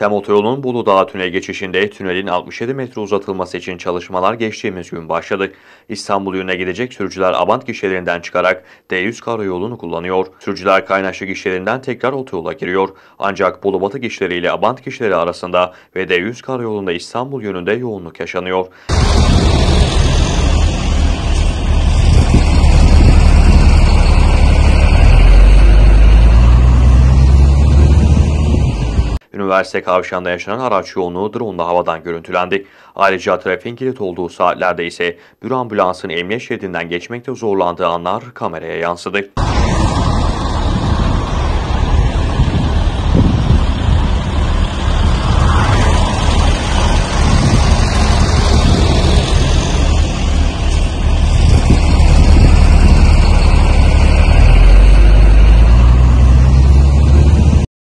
Tem Otoyolu'nun Bolu Dağı tünel geçişinde tünelin 67 metre uzatılması için çalışmalar geçtiğimiz gün başladı. İstanbul yönüne gidecek sürücüler Abant gişelerinden çıkarak D100 karayolunu kullanıyor. Sürücüler Kaynaşlı gişelerinden tekrar otoyola giriyor. Ancak Bolu Batı gişleri ile Abant gişleri arasında ve D100 karayolunda İstanbul yönünde yoğunluk yaşanıyor. Üniversite kavşağında yaşanan araç yoğunluğu drone'la havadan görüntülendi. Ayrıca trafiğin kilit olduğu saatlerde ise bir ambulansın emniyet şeridinden geçmekte zorlandığı anlar kameraya yansıdı.